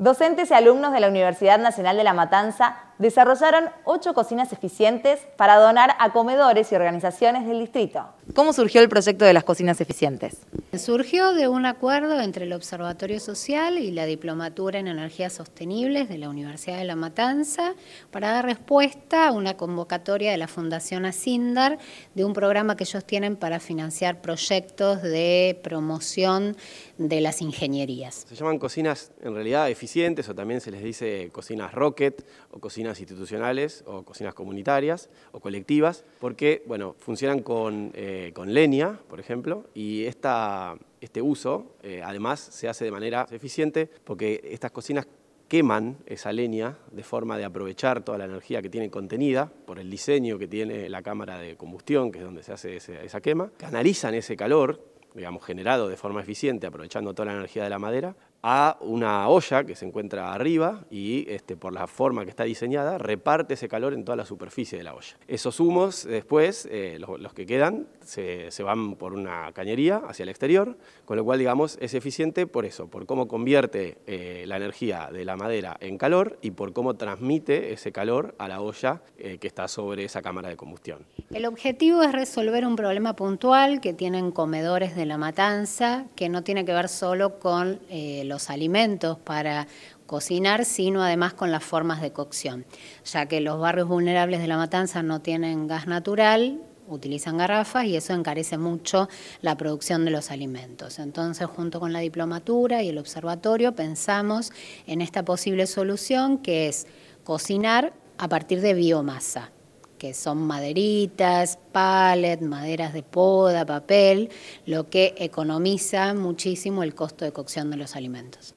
Docentes y alumnos de la Universidad Nacional de La Matanza desarrollaron ocho cocinas eficientes para donar a comedores y organizaciones del distrito. ¿Cómo surgió el proyecto de las cocinas eficientes? Surgió de un acuerdo entre el Observatorio Social y la Diplomatura en Energías Sostenibles de la Universidad de La Matanza para dar respuesta a una convocatoria de la Fundación Asindar de un programa que ellos tienen para financiar proyectos de promoción de las ingenierías. Se llaman cocinas en realidad eficientes o también se les dice cocinas rocket o cocinas institucionales o cocinas comunitarias o colectivas, porque bueno, funcionan con, eh, leña, por ejemplo, y esta, este uso eh, además se hace de manera eficiente porque estas cocinas queman esa leña de forma de aprovechar toda la energía que tiene contenida por el diseño que tiene la cámara de combustión, que es donde se hace esa quema, canalizan ese calor digamos, generado de forma eficiente, aprovechando toda la energía de la madera, a una olla que se encuentra arriba y este, por la forma que está diseñada reparte ese calor en toda la superficie de la olla. Esos humos después, eh, los, que quedan, se, van por una cañería hacia el exterior, con lo cual digamos es eficiente por eso, por cómo convierte eh, la energía de la madera en calor y por cómo transmite ese calor a la olla eh, que está sobre esa cámara de combustión. El objetivo es resolver un problema puntual que tienen comedores de la matanza, que no tiene que ver solo con el los alimentos para cocinar, sino además con las formas de cocción, ya que los barrios vulnerables de la matanza no tienen gas natural, utilizan garrafas y eso encarece mucho la producción de los alimentos. Entonces, junto con la diplomatura y el observatorio, pensamos en esta posible solución que es cocinar a partir de biomasa que son maderitas, palet, maderas de poda, papel, lo que economiza muchísimo el costo de cocción de los alimentos.